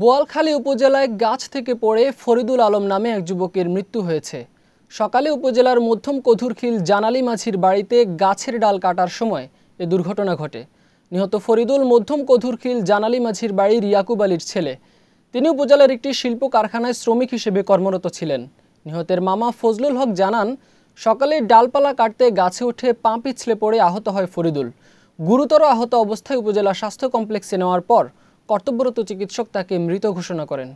বোয়ালখালী উপজেলায় গাছ থেকে পড়ে ফরিদুল আলম নামে এক যুবকের মৃত্যু হয়েছে সকালে উপজেলার মধ্যম কধুরখিল জানালি মাছির বাড়িতে গাছের ডাল কাটার সময় এ দুর্ঘটনা ঘটে নিহত ফরিদুল মধ্যম কধুরখিল জানালি মাছির বাড়ির ইয়াকুব আলীর ছেলে তিনি উপজেলার একটি শিল্প কারখানায় শ্রমিক হিসেবে কর্মরত ছিলেন নিহতের মামা ফজলুল হক জানান সকালে ডালপালা কাটতে গাছে উঠে পা পিছলে পড়ে আহত হয় ফরিদুল গুরুতর আহত অবস্থায় উপজেলা স্বাস্থ্য কমপ্লেক্সে নেওয়ার পর কর্তব্যরত চিকিৎসক তাকে মৃত ঘোষণা করেন